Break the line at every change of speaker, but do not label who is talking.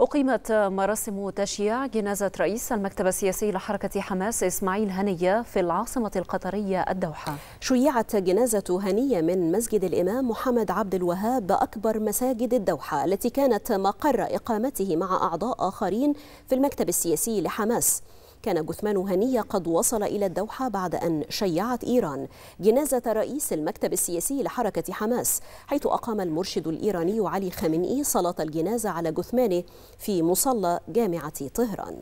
أقيمت مراسم تشييع جنازة رئيس المكتب السياسي لحركة حماس
إسماعيل هنية في العاصمة القطرية الدوحة شيعت جنازة هنية من مسجد الإمام محمد عبد الوهاب أكبر مساجد الدوحة التي كانت مقر إقامته مع أعضاء آخرين في المكتب السياسي لحماس كان جثمان هنية قد وصل إلى الدوحة بعد أن شيعت إيران جنازة رئيس المكتب السياسي لحركة حماس حيث أقام المرشد الإيراني علي خامنئي صلاة الجنازة على جثمانه في مصلى جامعة طهران